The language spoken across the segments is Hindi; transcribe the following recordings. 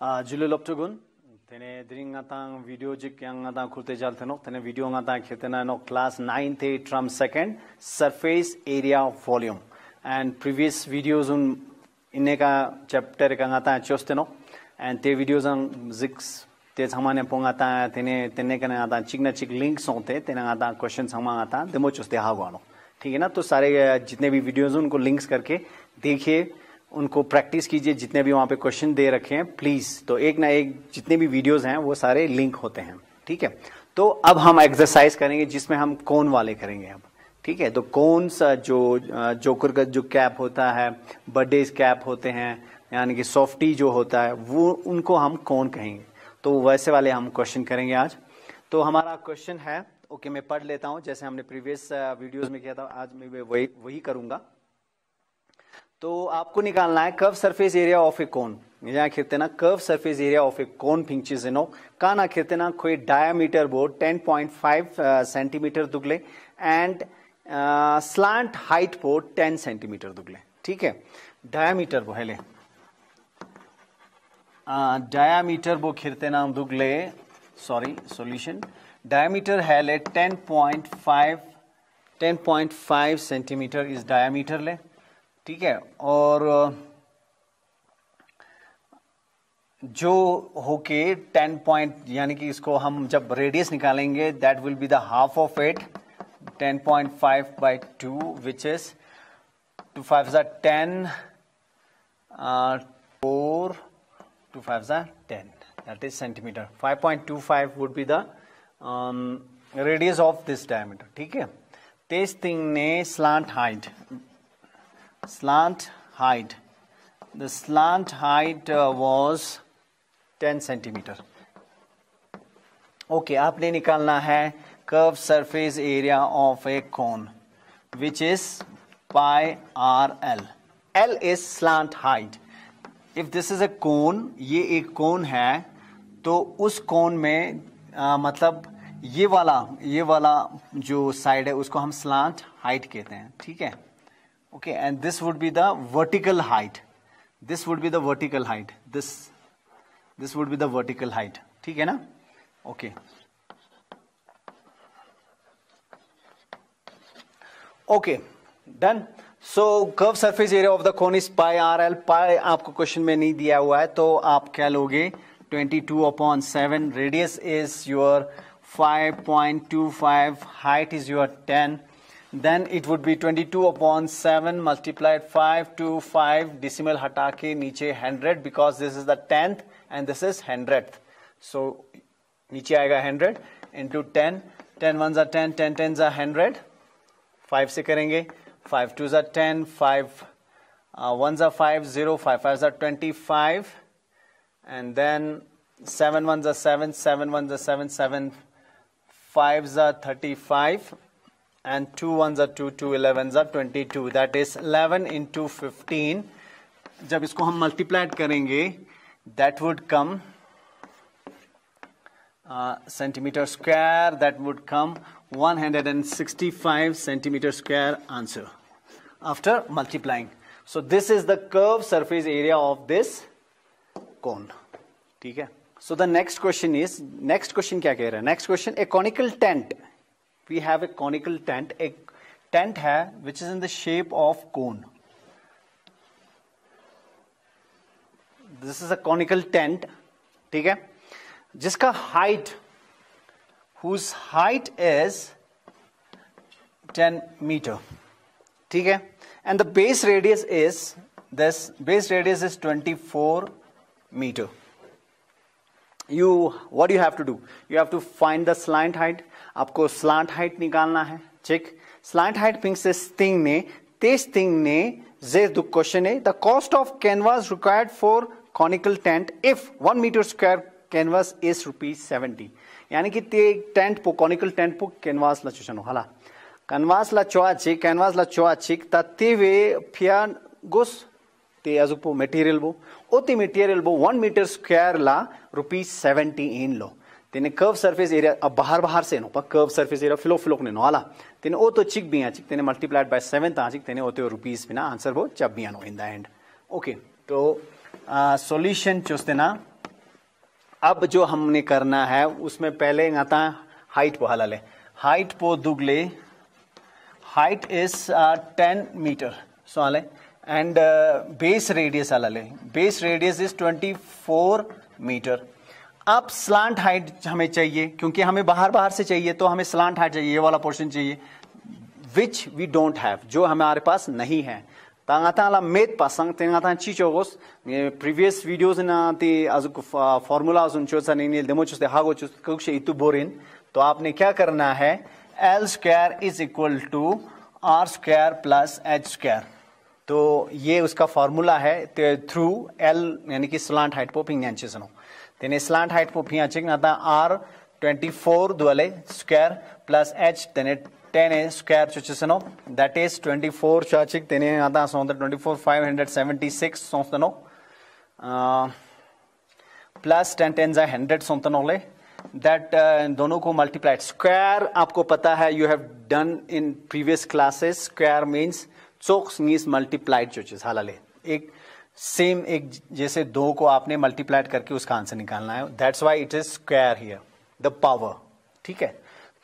juliloptugun tene dring ngatang video jik yang ngata khute jal theno tene video ngata khetena no class 9th 8 from second surface area volume and previous videos un inne ka chapter ka ngata chosteno and te videos ang ziks te samane pongata tene tene kana ngata chikna chik links hote tene ngata questions sama ngata demo choste ha gano ठीक है ना तो सारे जितने भी वीडियोज उनको लिंक्स करके देखिए उनको प्रैक्टिस कीजिए जितने भी वहाँ पे क्वेश्चन दे रखे हैं प्लीज़ तो एक ना एक जितने भी वीडियोस हैं वो सारे लिंक होते हैं ठीक है तो अब हम एक्सरसाइज करेंगे जिसमें हम कौन वाले करेंगे अब ठीक है तो कौन सा जो जोकर का जो कैप होता है बर्थडे कैप होते हैं यानी कि सॉफ्टी जो होता है वो उनको हम कौन कहेंगे तो वैसे वाले हम क्वेश्चन करेंगे आज तो हमारा क्वेश्चन है ओके मैं पढ़ लेता हूँ जैसे हमने प्रीवियस वीडियोस में किया था आज मैं वही वही करूँगा तो आपको निकालना है curve surface area of a cone यहाँ खेलते curve surface area of a cone कहा ना खेलते कोई डायमीटर बोर्ड 10.5 सेंटीमीटर दुगले एंड स्लांट हाइट बो 10 सेंटीमीटर दुगले ठीक है डायमीटर बो हेले डायमीटर बो खेलते ना दुगले सॉरी सॉल्यूशन है ले 10.5 10.5 सेंटीमीटर इज डायमीटर ले ठीक है और जो होके टेन पॉइंट यानी कि इसको हम जब रेडियस निकालेंगे that will be the half of it ten point five by two which is two five जार टेन फोर टू फाइव जार ten is centimetre five point two five would be the radius of this diameter ठीक है तेज थिंग ने slant height slant height. The slant height uh, was 10 centimetre okay आपने निकालना है curve surface area of a cone which is pi R L L is slant height if this is a cone ये एक कोन है तो उस कोन में आ, मतलब ये वाला ये वाला जो साइड है उसको हम स्लांट हाइट कहते हैं ठीक है okay and this would be the vertical height this would be the vertical height this this would be the vertical height theek hai na okay okay done so curve surface area of the cone is pi are l pi आपको क्वेश्चन में नहीं दिया हुआ है तो आप क्या लोगे 22 two upon seven radius is your 5.25 height is your then it would be 22 upon 7 multiplied five two five decimal हटा के नीचे hundred because this is the tenth and this is hundred so नीचे आएगा 100 इंटू टेन टेन वन ज़ा टेन टेन टेन ज़ा हंड्रेड फाइव से करेंगे फाइव टू ज़ा टेन फाइव वन ज़ा फाइव ज़ीरो फाइव फाइव ज़ा twenty five and then seven one ज़ा सेवन सेवन वन ज़ा सेवन सेवन फाइव ज़ा thirty five and 2 ones are 2, 2 elevens are 22. That is 11 into 15. जब इसको हम मल्टीप्लाइड करेंगे that would come uh, centimeter square that would come 165 centimeter square answer after multiplying so this is the curved surface area of this cone ठीक है so the next question is next question क्या कह रहा है next question a conical tent we have a conical tent. A tent hai which is in the shape of cone. This is a conical tent. okay? है height whose height is 10 meter. okay? and the base radius is this base radius is 24 meter. You what you have to do you have to find the slant height आपको स्लांट हाइट निकालना है चेक स्लाइंट हाइट मीन्स से स्टिंग ने this thing ने जे दु क्वेश्चन है the cost of canvas required for conical tent if one metre square canvas is rupees seventy यानी कि ते टेंट पो कॉनिकल टेंट पो कैनवास ला चुचनो हला कैनवास ला चोआ छी कैनवास ला चोआ छी ते वे फिया गुस ते अजुपो मटेरियल वो ओति मटेरियल बो वन मीटर स्क्वेर ला रुपीज सेवेंटी इन लो तेने कर्व सर्फेस एरिया अब बाहर बाहर से नो पर कर्व सर्फेस एरिया फिलो फिलो ने नो आला तेने ओ तो चिक बिया चिक तेने मल्टीप्लाइड बाय सेवन ता चिक तेने ओते रुपीज बिना आंसर बो चब बिया नो इन द एंड ओके तो सॉल्यूशन चोस्ते ना अब जो हमने करना है उसमें पहले आता हाइट पो हाला ले हाइट पो दुगले height is ten metre so हाला एंड बेस रेडियस वाला ले बेस रेडियस इज 24 मीटर अब स्लांट हाइट हमें चाहिए क्योंकि हमें बाहर बाहर से चाहिए तो हमें स्लांट हाइट चाहिए ये वाला पोर्शन चाहिए विच वी डोंट हैव जो हमारे पास नहीं है तंगाता मेद पासंग ची चिचोगोस प्रीवियस वीडियोज ना ते अजूक फॉर्म्युला अजून चोसा नहीं दमो चोसते हागो चोस कुछ इतु बोरिन तो आपने क्या करना है L square is equal to R square plus H square तो ये उसका फॉर्मूला है थ्रू एल यानी कि स्लांट हाइट पो पिंग्यांचेसनो તેને સ્લાન્ટ હાઇટ પર ફિયાચેકના હતા આર ટ્વેન્ટી ફોર દ્વલે સ્ક્વેર પ્લસ એચ તેને ટેને સ્ક્વેર ચોચેસનો દેટ ઇઝ ટ્વેન્ટી ફોર ચોચેક તેને હતા સોંત प्लस टेन टेन जा हंड्रेड सोमतन ओले दैट दोनों को मल्टीप्लाइड स्क्वायर आपको पता है you have done in previous classes square means सोक्संग इज मल्टीप्लाइड जो चीज़ हालाले एक सेम एक जैसे दो को आपने मल्टीप्लाइड करके उसका आंसर निकालना है that's why it is square here the power ठीक है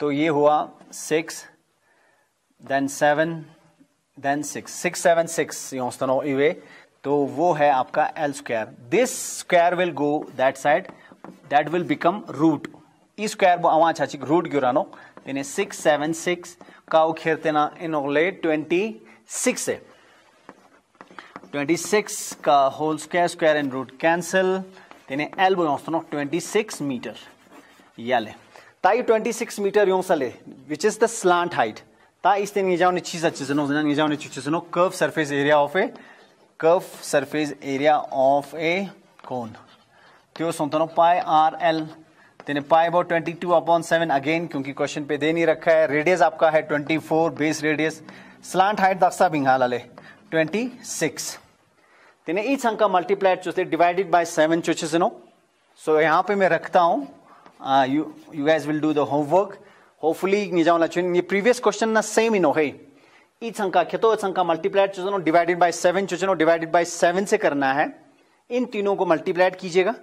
तो ये हुआ six then seven then six six seven six योस्तनो इवे तो वो है आपका L square this square will go that side that will become root E square वो अवा छाची रूट गिरानो तेने सिक्स सेवन सिक्स काउ खेरतेना इन ओले ट्वेंटी सिक्स है ट्वेंटी सिक्स का whole square square and root cancel तेने एल बोलो ऑप्शन ट्वेंटी सिक्स मीटर या ले ताई ट्वेंटी सिक्स मीटर यूं साले which is the slant height ता इस तेन निजाव ने चीज अच्छे से नो जना निजाव ने चीज से नो curve surface area of a curve surface area of a cone क्यों सुनते नो पाई आर एल तेने pi about twenty two upon seven again क्योंकि क्वेश्चन पे दे नहीं रखा है रेडियस आपका है twenty four base radius slant height दक्सा भिंगाल ट्वेंटी सिक्स तेने इच अंक मल्टीप्लाइड चूसते डिवाइडेड बाय सेवन चूचे नो सो यहाँ पे मैं रखता हूँ you guys will do the homework hopefully निजाउन चुन ये प्रीवियस क्वेश्चन ना सेम ही नो है इच अंक खेतो इस अंक मल्टीप्लाइड चूचे डिवाइडेड बाय सेवन चूचे डिवाइडेड बाय सेवन से करना है इन तीनों को मल्टीप्लाइड कीजिएगा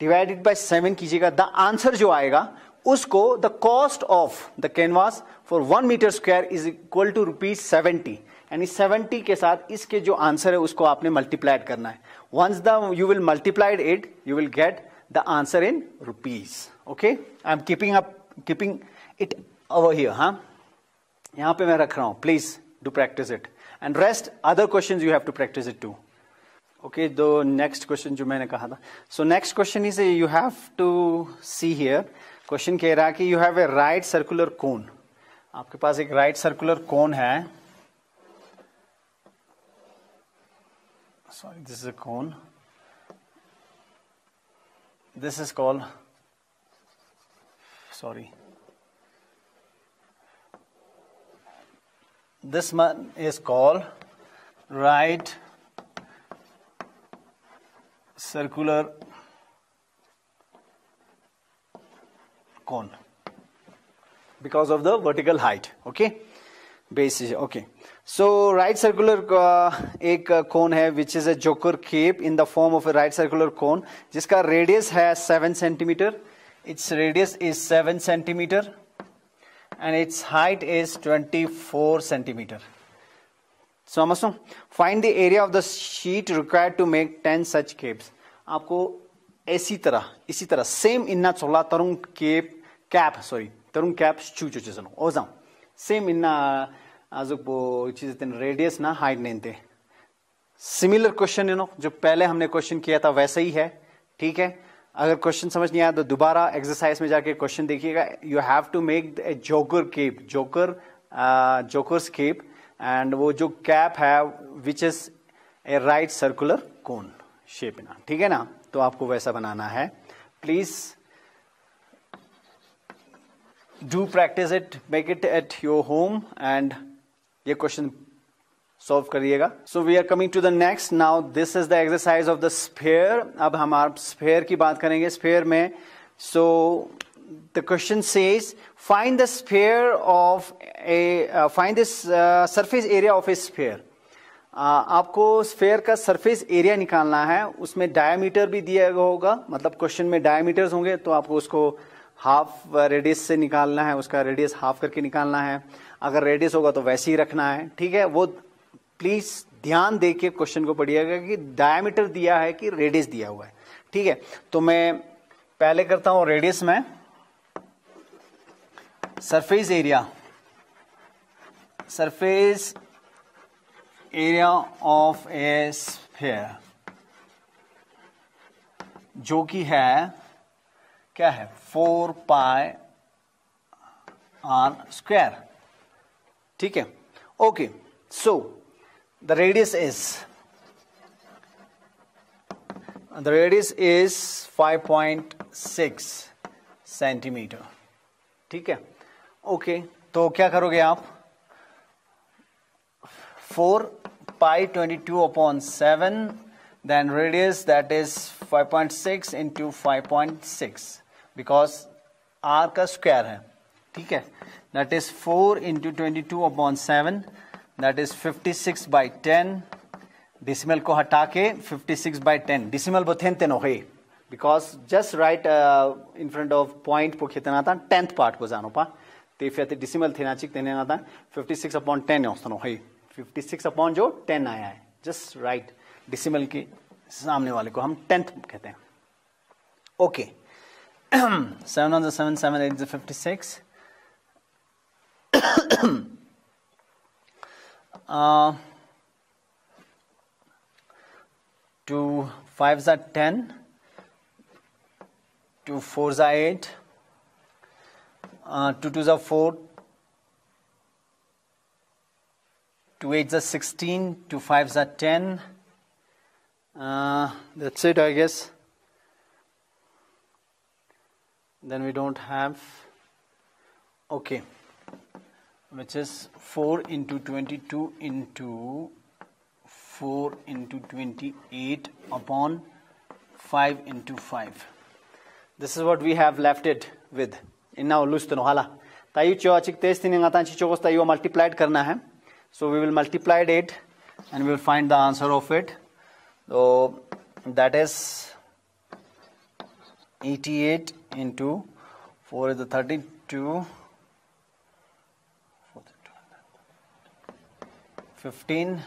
डिवाइडेड बाय सेवन कीजिएगा द आंसर जो आएगा उसको the cost of the canvas for one metre square is equal to rupees seventy यानी सेवेंटी के साथ इसके जो आंसर है उसको आपने मल्टीप्लाइड करना है once the you will multiplied it you will get the answer in rupees okay I am keeping up keeping it over here हाँ यहां पे मैं रख रहा हूं please do practice it and rest other question you have to practice it too okay दो नेक्स्ट क्वेश्चन जो मैंने कहा था so next question is you have to see here question कह रहा है कि you have a right circular cone आपके पास एक राइट सर्कुलर कोन है sorry this is cone this is call sorry this man is call right circular cone because of the vertical height okay base is okay so right circular uh, एक cone hai which is a joker cape in the form of a right circular cone jiska radius hai 7 cm its radius is 7 cm and its height is 24 cm so amason find the area of the sheet required to make 10 such capes आपको इसी तरह इसी तरह सेम इन्ना चोला Tarun cap cap sorry Tarun cap चू चो ओ ओजाम सेम इन्ना आज वो चीज तेन रेडियस ना हाइट नहीं थे सिमिलर क्वेश्चन यू नो जो पहले हमने क्वेश्चन किया था वैसे ही है ठीक है अगर क्वेश्चन समझ नहीं आया तो दोबारा एक्सरसाइज में जाके क्वेश्चन देखिएगा you have to make a joker cap joker jokers cap and वो जो कैप है which is a right circular cone shape ना ठीक है ना तो आपको वैसा बनाना है please do practice it make it at your home and ये क्वेश्चन सॉल्व करिएगा so we are coming to the next now this is the exercise of the sphere अब हम आप स्फेयर की बात करेंगे स्फेयर में so the question says find the sphere of a find this surface area of a sphere आपको स्फेयर का सरफेस एरिया निकालना है उसमें डायमीटर भी दिया हुआ होगा मतलब क्वेश्चन में डायमीटर्स होंगे तो आपको उसको हाफ रेडियस से निकालना है उसका रेडियस हाफ करके निकालना है अगर रेडियस होगा तो वैसे ही रखना है ठीक है वो प्लीज ध्यान दे के क्वेश्चन को पढ़िएगा कि डायमीटर दिया है कि रेडियस दिया हुआ है ठीक है तो मैं पहले करता हूं रेडियस में surface area surface area of a sphere जो कि है क्या है फोर पाई आर स्क्वेयर ठीक है okay so the radius is the radius is 5.6 centimetre ठीक है ओके okay, तो क्या करोगे आप four pi 22 upon 7 then radius that is 5.6 into 5.6 because r ka square hai theek hai that is 4 into 22 upon 7 that is 56 by 10 decimal ko hata ke 56 by 10 decimal बोथेन हो गई because just write uh, in front of point को kitna tha 10th part ko jano pa te fe decimal thena chik तेने ना था 56 upon 10 है उस फिफ्टी सिक्स अपॉन जो टेन आया है जस्ट राइट डिसिमल के सामने वाले को हम टेंथ कहते हैं okay seven on seven seven eight fifty six two five ज़ा टेन टू फोर ज़ा एट टू टू ज़ा four 2 8s are 16, 2 5s are 10. Uh, that's it, I guess. Then we don't have, okay, which is 4 into 22 into 4 into 28 upon 5 into 5. This is what we have left it with. In now, hala. ताई chow अचिक तेज तीन अंगातांची चोकोस ताई multiplied karna hai. So we will multiply it and we will find the answer of it. So that is 88 into 4 is the 32. 15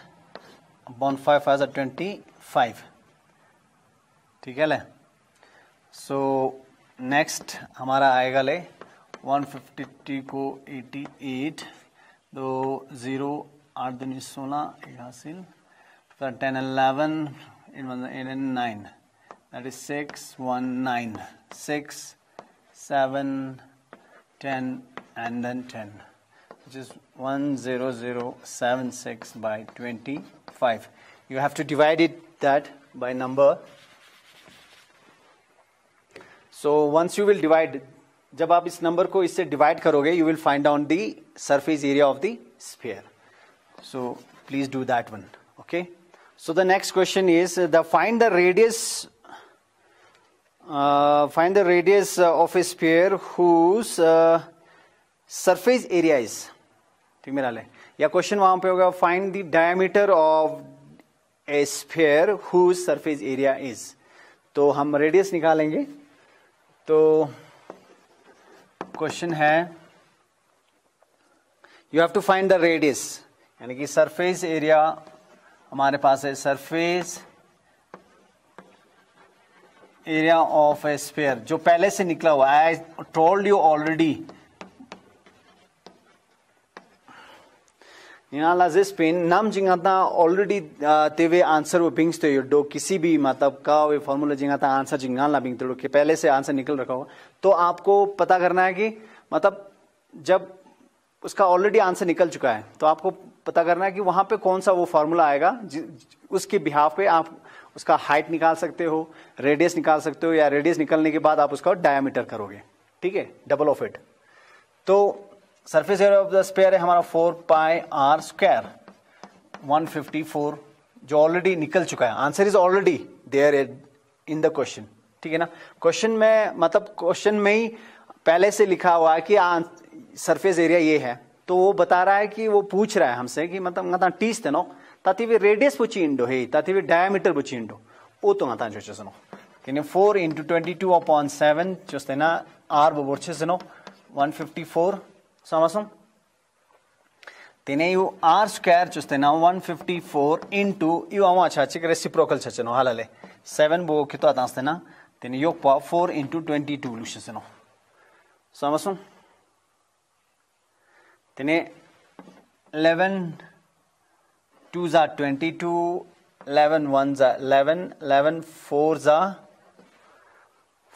upon 5 as a 25 ठीक है ले सो नेक्स्ट हमारा आएगा ले 150 को 88 तो आठ दूनी सोलह हासिल फिर टेन अलेवन एन एन nine that is six one nine six seven ten and then ten which is one zero zero seven six by twenty five you have to divide it that by number so once you will divide जब आप इस नंबर को इससे डिवाइड करोगे you will find out the surface area of the sphere So please do that one. Okay. So the next question is the find the radius. Uh, find the radius of a sphere whose uh, surface area is. ठीक मेरा ले या क्वेश्चन वहां पे होगा find the diameter of a sphere whose surface area is तो हम रेडियस निकालेंगे तो क्वेश्चन है you have to find the radius यानी कि सरफेस एरिया हमारे पास है surface area of a sphere जो पहले से निकला हुआ आई टोल्ड यू ऑलरेडी जिस पेन नाम जिंगाता ऑलरेडी uh, तेवे आंसर वो बिंग्स तो डो किसी भी मतलब का वे फॉर्मूला जिंगाता आंसर जिंगा ला पिंग के पहले से आंसर निकल रखा होगा तो आपको पता करना है कि मतलब जब उसका ऑलरेडी आंसर निकल चुका है तो आपको पता करना है कि वहां पे कौन सा वो फॉर्मूला आएगा उसके बिहाफ पे आप उसका हाइट निकाल सकते हो रेडियस निकाल सकते हो या रेडियस निकालने के बाद आप उसका डायामीटर करोगे ठीक है डबल ऑफ इट तो surface area of the sphere है हमारा four pi R square one जो ऑलरेडी निकल चुका है answer is already there in the question ठीक है ना क्वेश्चन में मतलब क्वेश्चन में ही पहले से लिखा हुआ है कि सरफेस एरिया ये है तो वो बता रहा है कि वो पूछ रहा है हमसे कि मतलब गाता टीस थे नो ताती भी रेडियस पूछी इंडो है ताती भी डायमीटर पूछी इंडो वो तो गाता जो सुनो कि four into twenty two upon seven जो थे ना आर वो बोर्चे सुनो वन फिफ्टी फोर समसम તેને ઇવ આર સ્ક્વેર ચુસ્તે ના વન ફિફ્ટી ફોર ઇન્ટુ ઇવ આમાં છે છે રેસિપ્રોકલ છે ચેનો હાલ લે સેવન બો કિતો હતા તેને યોગ પા ફોર ઇન્ટુ ટ્વેન્ટી ટુ લુશે છે નો સમજશું तेने इलेवन टू ज़ा ट्वेंटी टू इलेवन वन ज़ा इलेवन इलेवन फोर ज़ा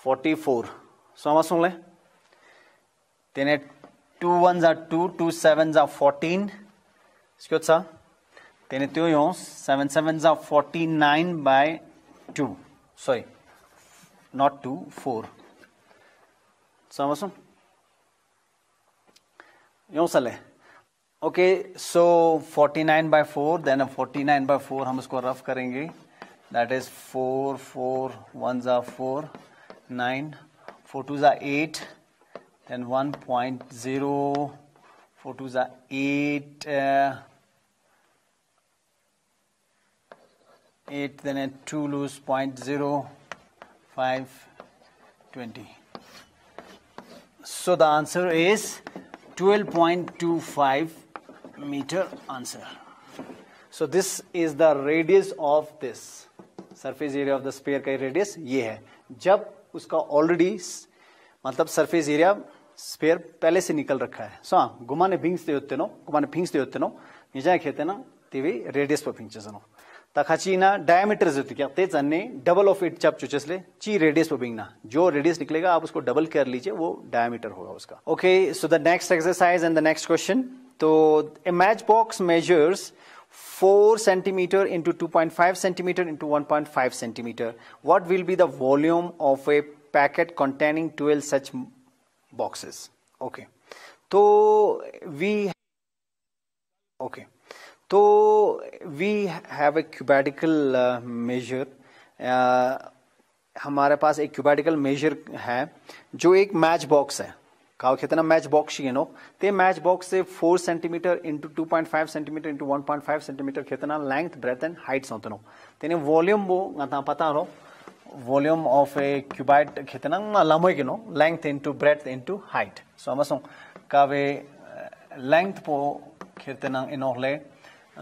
फोर्टी फोर सोमा सुन ले तेने टू वन ज़ा टू टू सेवन ज़ा फोर्टीन इसके सा तेने तो यो सेवन सेवन ज़ा forty nine by two sorry not two four समझ सुन यूँ okay so 49 by 4 then 49 by 4 हम इसको रफ करेंगे दैट इज 4 4 वन ज़ा 4 9 4 टू ज़ा 8 then 1.0 4 2 is 8 uh, 8 then a 2 lose 0 0.05 20 so the answer is 12.25 meter answer. So this is the radius of this surface area of the sphere का रेडियस ये है जब उसका ऑलरेडी मतलब सरफेस एरिया स्पेयर पहले से निकल रखा है सो so, हाँ, गुमाने भिंग्स होते नो गुमाने भिंग्स होते नो निजाक हेते ना तेवी रेडियस पर भिंग्स नो तखाचीना डायमीटर जो क्या तेज अन्य डबल ऑफ इट चप चुचसले ची रेडियस पर बिंगना जो रेडियस निकलेगा आप उसको डबल कर लीजिए वो डायमीटर होगा उसका okay so the next exercise and the next question तो a match box measures four centimetre two 4 centimeter into 2.5 centimeter into 1.5 centimeter. What will be the volume of a packet containing 12 such boxes? Okay. So we okay. तो we have a cuboidal measure हमारे पास एक क्यूबेटिकल मेजर है जो एक मैच बॉक्स है कहते खेतना मैच बॉक्स ही नो ते मैच बॉक्स से 4 centimetre into two point five centimetre into one point five centimetre खेतना लेंथ ब्रेथ एंड हाइट सोतनो तेने वॉल्यूम वो ना पता रहो वॉल्यूम ऑफ ए क्यूबाइट खेतना लंबो के नो length into breadth into height so हम वे लेंथ पो खेतना इनोले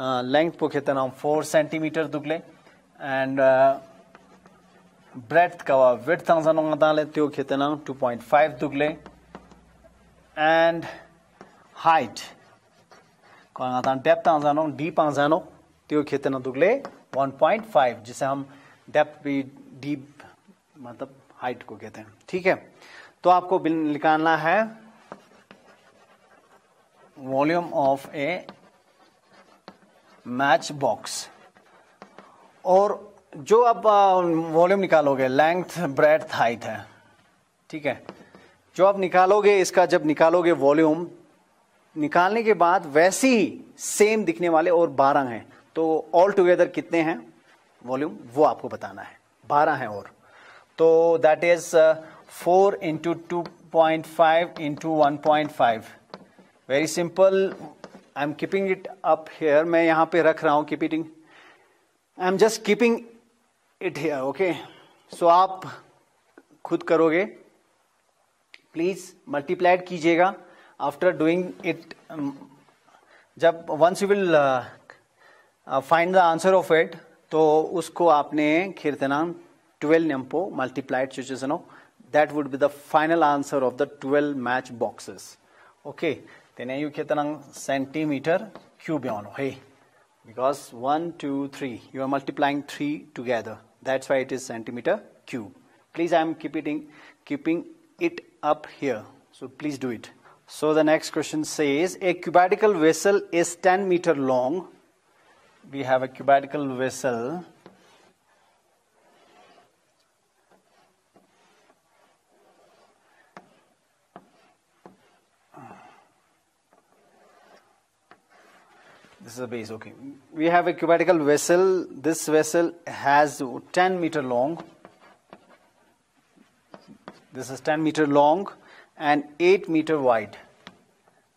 लेंथ को कहते पोखे तना फोर सेंटीमीटर दुगले एंड ब्रेथ uh, का विड तना सनो गताले त्यो खे तना 2.5 दुगले एंड हाइट कोन गतान डेप्थ तना सनो डीप आ सनो त्यो खे तना दुगले फाइव जिसे हम डेप्थ भी डीप मतलब हाइट को कहते हैं ठीक है तो आपको निकालना है volume of a match box और जो आप वॉल्यूम निकालोगे लेंथ ब्रेड हाइट है ठीक है जो आप निकालोगे इसका जब निकालोगे वॉल्यूम निकालने के बाद वैसे ही सेम दिखने वाले और बारह हैं तो ऑल टुगेदर कितने हैं वॉल्यूम वो आपको बताना है बारह हैं और तो that is four into two point five into one point five very simple I am keeping it up here मैं यहां पे रख रहा हूँ इटिंग I am just keeping it here okay so आप खुद करोगे प्लीज मल्टीप्लाइड कीजिएगा आफ्टर डूइंग इट जब once you will find the answer of it तो उसको आपने कीर्तना ट्वेल्व नेम्पो multiplied situation that would be the final answer of the twelve match boxes okay Then you centimeter cube on. Hey, because 1, 2, 3, you are multiplying 3 together. That's why it is centimeter cube. Please, I am keeping, keeping it up here. So please do it. So the next question says, a cubatical vessel is 10 meter long. We have a cubatical vessel this is the base okay we have a cubical vessel this vessel has 10 meter long this is 10 meter long and 8 meter wide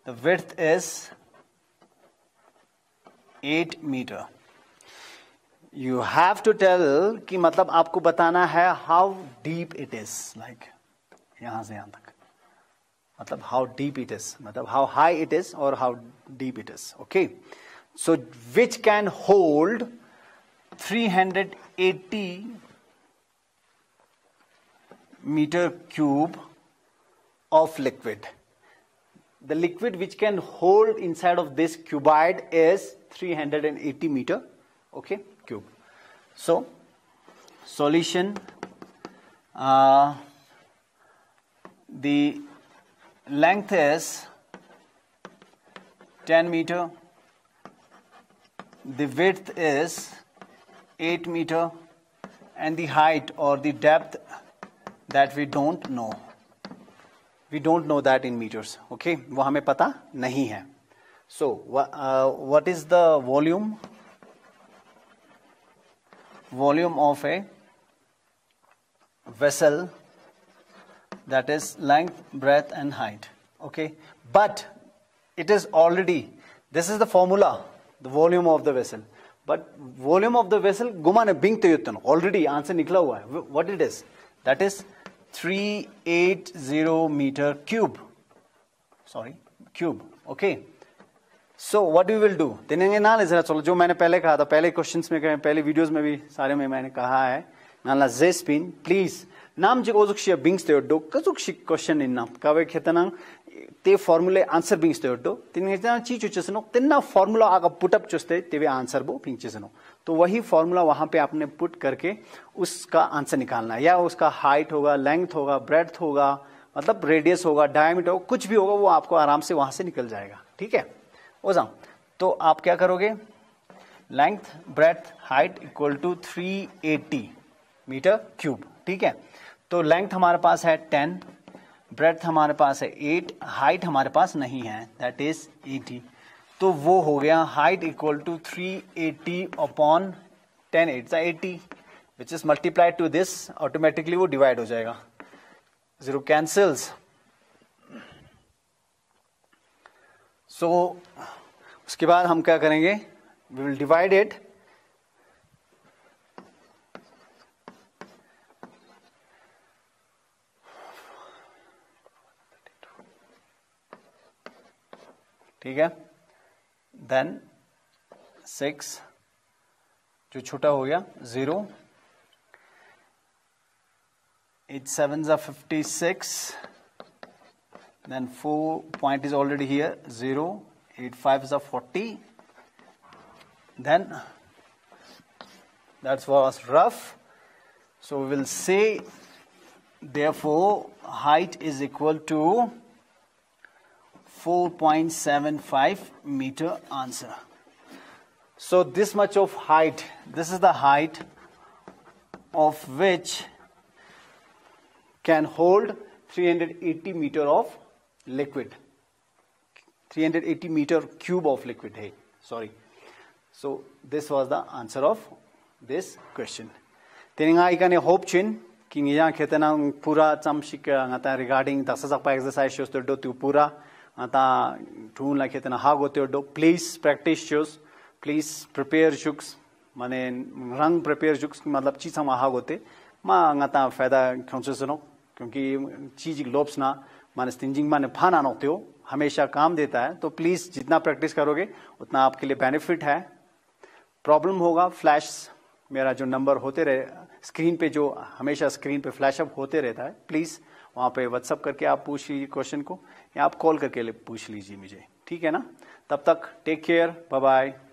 the width is 8 meter you have to tell ki matlab aapko batana hai how deep it is like yahan se yahan tak matlab how deep it is matlab how high it is or how deep it is okay so which can hold 380 meter cube of liquid the liquid which can hold inside of this cuboid is 380 meter okay cube so solution uh, the length is 10 meter the width is 8 meter and the height or the depth that we don't know we don't know that in meters okay वो हमें पता नहीं है so uh, what is the volume volume of a vessel that is length breadth and height okay but it is already this is the formula the volume of the vessel but volume of the vessel गुमान है बिंग तयुतन ऑलरेडी आंसर निकला हुआ है what it is that is 380 meter cube sorry cube okay so what you will do तेनेंगे नाल जरा चलो जो मैंने पहले कहा था पहले क्वेश्चंस में पहले वीडियोस में भी सारे में मैंने कहा है नाला जेस्पिन प्लीज नाम जी ओजुक्षिया बिंग्स तयो डो कजुक्षिक क्वेश्चन इन नाम कावे खेतनांग ते ಫಾರ್ಮುಲೆ ಆನ್ಸರ್ ಬಿಂಗ್ಸ್ತಾಯಿಟ್ಟು ತಿನ್ನ ची चूचेसनो तिन्ना फॉर्मूला आगे पुटअप चुस्ते तेवे आंसर वो पिंचेसनो तो वही फॉर्मूला वहां पे आपने पुट करके उसका आंसर निकालना है या उसका हाइट होगा लेंथ होगा ब्रेड्थ होगा मतलब रेडियस होगा डायमीटर होगा कुछ भी होगा वो आपको आराम से वहां से निकल जाएगा ठीक है ओ जाओ तो आप क्या करोगे length breadth height equal to three meter cube ठीक है तो लेंथ हमारे पास है टेन ब्रेथ हमारे पास है एट हाइट हमारे पास नहीं है दैट इज एटी तो वो हो गया height equal to three eighty upon ten eight eighty which is multiply to this automatically वो डिवाइड हो जाएगा जीरो कैंसिल्स सो उसके बाद हम क्या करेंगे वी विल डिवाइड इट ठीक then six. सिक्स जो छोटा हो गया are fifty-six. then 4 point is already here 0 8 5 is a 40 then that was rough so we will say therefore height is equal to 4.75 meter answer. So this much of height, this is the height of which can hold 380 meter of liquid. 380 meter cube of liquid, hey, sorry. So this was the answer of this question. Teninga ikane hope chin kingi yang ketena pura chamshik ngata regarding dasa sasak exercise shows the do pura आता लाख लाखेतना हागो त्यो प्लीज प्रैक्टिस चुस प्लीज प्रिपेयर जुक्स माने रंग प्रिपेयर जुक्स मतलब चीज हम हागो ते माँ अंगता फायदा क्यों सुनो क्योंकि चीज लोप्स ना माने स्टिंजिंग माने फान आना होते हो हमेशा काम देता है तो प्लीज जितना प्रैक्टिस करोगे उतना आपके लिए बेनिफिट है प्रॉब्लम होगा फ्लैश मेरा जो नंबर होते रहे स्क्रीन पे जो हमेशा स्क्रीन पे फ्लैश अप होते रहता है प्लीज़ वहाँ पे व्हाट्सअप करके आप पूछ लीजिए क्वेश्चन को या आप कॉल करके पूछ लीजिए मुझे ठीक है ना तब तक टेक केयर बाय बाय